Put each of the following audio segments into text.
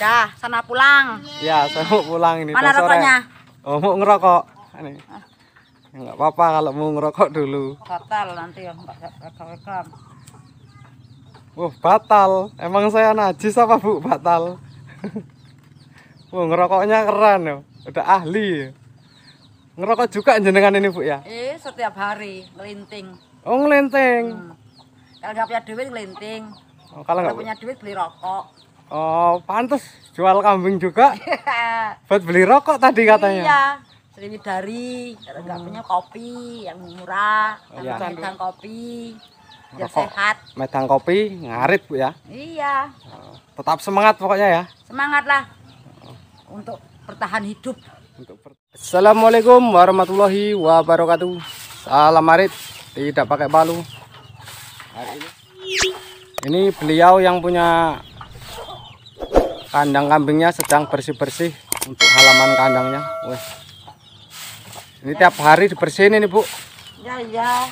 Dah, sana pulang. Ya, saya mau pulang ini. Mana rokoknya? Oh, mau ngerokok. Ini. Enggak apa-apa kalau mau ngerokok dulu. Batal nanti ya, enggak rekam Wah, oh, batal. Emang saya najis apa, Bu? Batal. Wah, oh, ngerokoknya keren ya. Udah ahli. Ngerokok juga jenengan ini, Bu ya? Eh, setiap hari ngelinting. Oh, ngelinting. Hmm. Kalau enggak punya duit ngelinting. Oh, kalau enggak punya duit beli rokok. Oh, pantas jual kambing juga. Buat beli rokok tadi katanya. Iya. dari kalau nggak hmm. punya kopi yang murah, oh, iya. medang kopi, yang sehat. Medang kopi ngarit bu ya? Iya. Oh, tetap semangat pokoknya ya. Semangatlah untuk bertahan hidup. Untuk Assalamualaikum warahmatullahi wabarakatuh. Salam arit. tidak pakai balu. Hari ini. Ini beliau yang punya kandang kambingnya sedang bersih-bersih untuk halaman kandangnya Wih. ini tiap hari dibersihin ini bu ya iya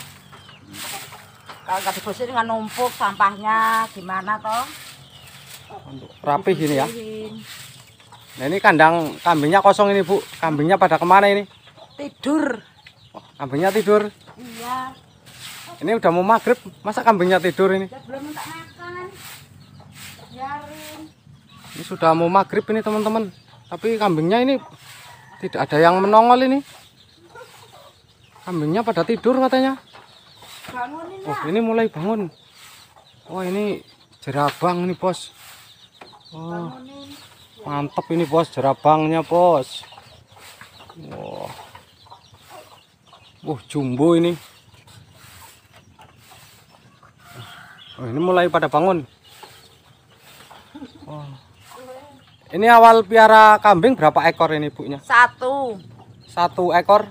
kalau nggak dibersihin nggak numpuk sampahnya gimana toh untuk rapi gini ya nah ini kandang kambingnya kosong ini bu kambingnya pada kemana ini tidur oh, kambingnya tidur iya ini udah mau maghrib masa kambingnya tidur ini ya, belum Ini sudah mau maghrib ini teman-teman. Tapi kambingnya ini tidak ada yang menongol ini. Kambingnya pada tidur katanya. Oh ini mulai bangun. Oh ini jerabang ini bos. Oh, mantep ini bos jerabangnya bos. Wah, wow. jumbo ini. Oh, ini mulai pada bangun. Oh. Ini awal piara kambing berapa ekor ini bunya? Satu. Satu ekor?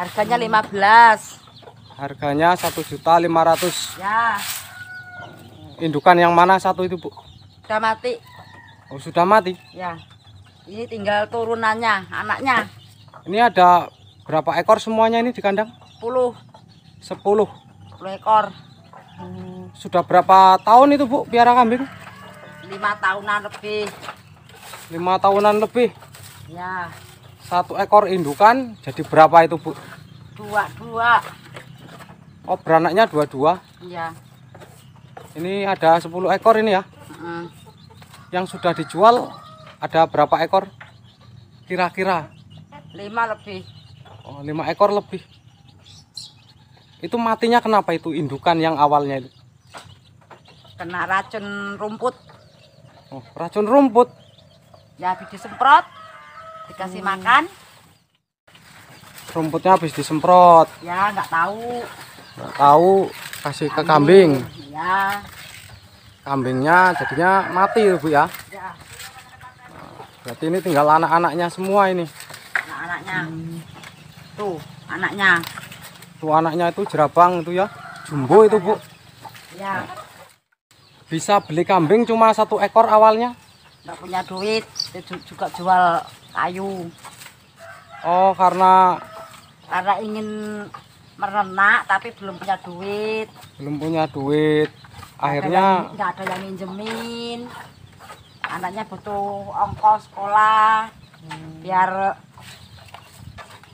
Harganya 15. Harganya satu juta lima ratus. Ya. Indukan yang mana satu itu bu? Sudah mati. Oh sudah mati? Ya. Ini tinggal turunannya, anaknya. Ini ada berapa ekor semuanya ini di kandang? Sepuluh. 10. 10 ekor. Hmm. Sudah berapa tahun itu bu piara kambing? Lima tahunan lebih lima tahunan lebih ya satu ekor indukan jadi berapa itu bu dua dua oh beranaknya dua dua iya ini ada sepuluh ekor ini ya mm. yang sudah dijual ada berapa ekor kira-kira lima lebih oh, lima ekor lebih itu matinya kenapa itu indukan yang awalnya itu kena racun rumput oh racun rumput ya habis disemprot dikasih hmm. makan rumputnya habis disemprot ya nggak tahu nggak tahu kasih kambing. ke kambing ya kambingnya jadinya mati bu ya, ya. berarti ini tinggal anak-anaknya semua ini anak-anaknya hmm. tuh anaknya tuh anaknya itu jerabang itu ya jumbo itu bu ya. bisa beli kambing cuma satu ekor awalnya nggak punya duit juga jual kayu oh karena karena ingin merenak tapi belum punya duit belum punya duit akhirnya nggak ada yang minjemin anaknya butuh ongkos sekolah hmm. biar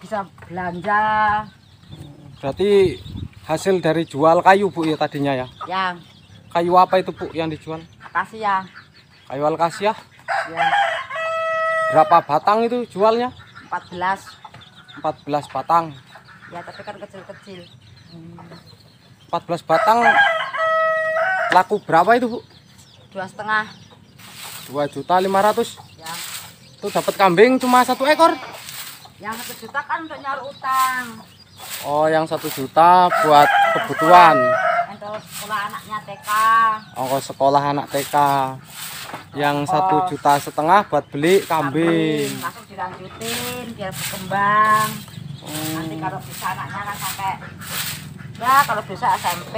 bisa belanja berarti hasil dari jual kayu bu ya tadinya ya Yang kayu apa itu bu yang dijual kasih ya Kayu alkasia? Ya. Berapa batang itu jualnya? 14. 14 batang. Ya, tapi kan kecil-kecil. Hmm. 14 batang laku berapa itu, Bu? Dua setengah. Dua juta lima ratus. Ya. Itu dapat kambing cuma satu ekor? Yang satu juta kan untuk nyaru utang. Oh, yang satu juta buat kebutuhan. Untuk sekolah anaknya TK. Oh, sekolah anak TK yang satu juta setengah buat beli kambing. Langsung dilanjutin biar berkembang. Hmm. Nanti kalau bisa anaknya kan sampai ya kalau bisa SMP.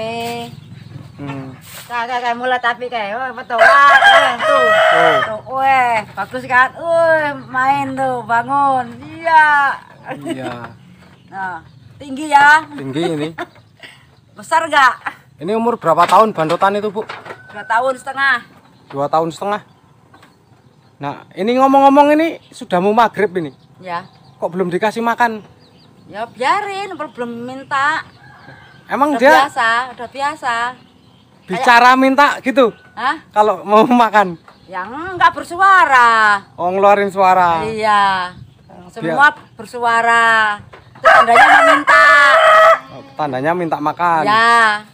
Hmm. Nah, kayak mulai tapi kayak wah oh, betul eh, tuh. Oh. Tuh weh, bagus kan? uh main tuh, bangun. Iya. Iya. nah, tinggi ya. Tinggi ini. Besar nggak? Ini umur berapa tahun bandotan itu, Bu? Dua tahun setengah dua tahun setengah nah ini ngomong-ngomong ini sudah mau maghrib ini ya kok belum dikasih makan ya biarin belum minta emang udah dia biasa udah biasa bicara Kayak... minta gitu Hah? kalau mau makan yang enggak bersuara oh ngeluarin suara iya semua bersuara itu tandanya minta. oh, tandanya minta makan ya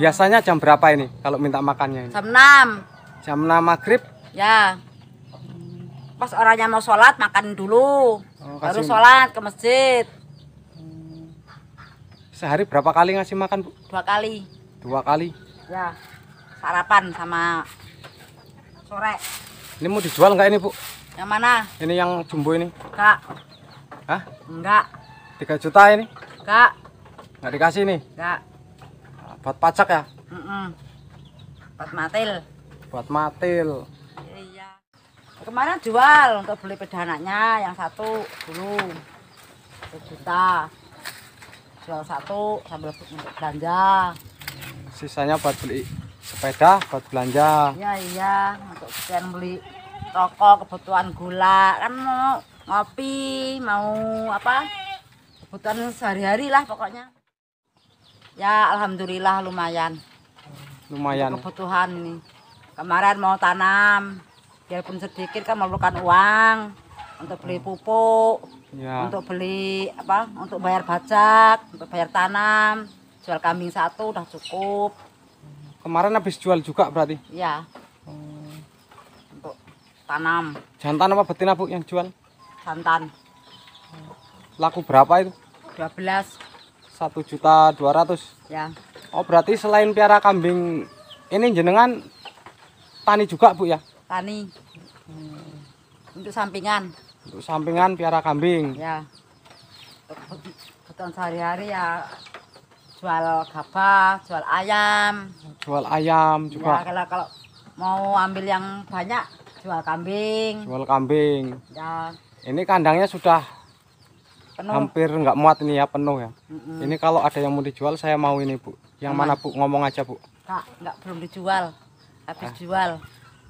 biasanya jam berapa ini kalau minta makannya ini? jam 6 Jam 6 maghrib? Ya. Pas orangnya mau sholat makan dulu. Oh, baru sholat ke masjid. Sehari berapa kali ngasih makan, Bu? Dua kali. Dua kali? Ya. Sarapan sama sore. Ini mau dijual nggak ini, Bu? Yang mana? Ini yang jumbo ini. Enggak. Hah? Enggak. Tiga juta ini? Enggak. Enggak dikasih nih? Enggak. Buat pajak ya? Mm -mm. Buat matil buat matil iya kemarin jual untuk beli pedananya yang satu dulu juta jual satu sambil untuk belanja sisanya buat beli sepeda buat belanja iya iya untuk sekian beli toko kebutuhan gula kan mau ngopi mau apa kebutuhan sehari-hari lah pokoknya ya alhamdulillah lumayan lumayan kebutuhan ini kemarin mau tanam biarpun sedikit kan memerlukan uang untuk beli hmm. pupuk ya. untuk beli apa untuk bayar pajak untuk bayar tanam jual kambing satu udah cukup kemarin habis jual juga berarti ya hmm. untuk tanam jantan apa betina bu yang jual jantan laku berapa itu 12 satu juta dua ratus ya oh berarti selain piara kambing ini jenengan tani juga bu ya tani hmm. untuk sampingan untuk sampingan piara kambing ya kebutuhan sehari-hari ya jual gabah jual ayam jual ayam juga ya, kalau kalau mau ambil yang banyak jual kambing jual kambing ya ini kandangnya sudah penuh. hampir nggak muat ini ya penuh ya mm -mm. ini kalau ada yang mau dijual saya mau ini bu yang -mm. mana bu ngomong aja bu Kak nggak belum dijual habis ah. jual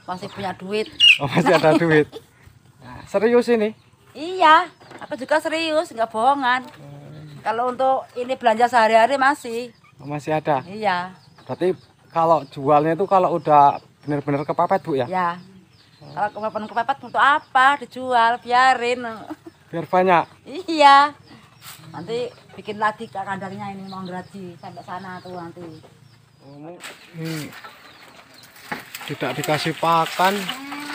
masih punya duit oh, masih ada duit serius ini iya aku juga serius nggak bohongan hmm. kalau untuk ini belanja sehari-hari masih oh, masih ada iya berarti kalau jualnya itu kalau udah benar-benar kepepet bu ya ya hmm. kalau kepepet kepepet untuk apa dijual biarin biar banyak iya nanti bikin lagi kandangnya ini mau ngeraji sampai sana tuh nanti oh, tidak dikasih pakan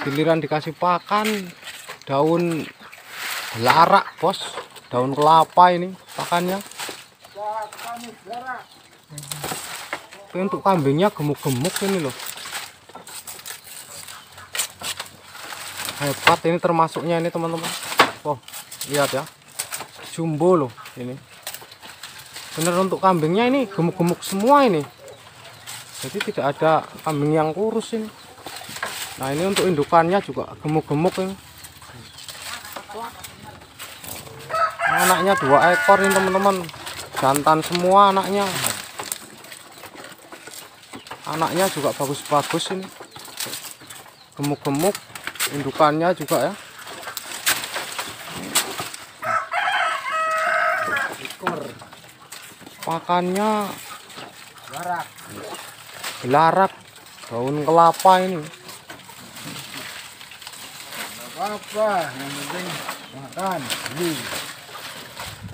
giliran dikasih pakan daun larak bos daun kelapa ini pakannya itu untuk kambingnya gemuk-gemuk ini loh hebat ini termasuknya ini teman-teman oh lihat ya jumbo loh ini bener untuk kambingnya ini gemuk-gemuk semua ini jadi tidak ada kambing yang kurus ini nah ini untuk indukannya juga gemuk-gemuk ini anaknya dua ekor ini teman-teman jantan semua anaknya anaknya juga bagus-bagus ini gemuk-gemuk indukannya juga ya makannya barat larak daun kelapa ini apa-apa yang penting makan hmm.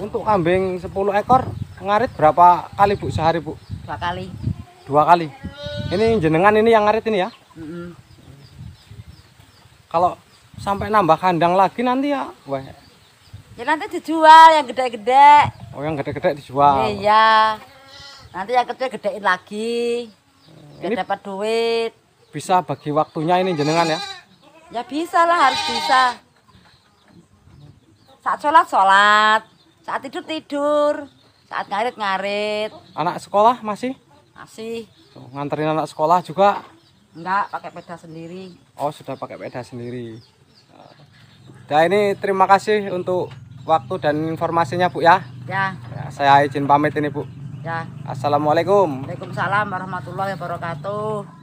untuk kambing 10 ekor ngarit berapa kali bu sehari bu dua kali dua kali ini jenengan ini yang ngarit ini ya mm -hmm. kalau sampai nambah kandang lagi nanti ya wah ya nanti dijual yang gede-gede oh yang gede-gede dijual iya, iya. nanti yang kecil gedein lagi biar ini dapat duit bisa bagi waktunya ini jenengan ya ya bisa lah harus bisa saat sholat sholat saat tidur tidur saat ngarit ngarit anak sekolah masih masih Tuh, nganterin anak sekolah juga enggak pakai peda sendiri oh sudah pakai peda sendiri Nah ini terima kasih untuk waktu dan informasinya Bu ya. Ya. ya saya izin pamit ini Bu. Ya. Assalamualaikum. Waalaikumsalam warahmatullahi wabarakatuh.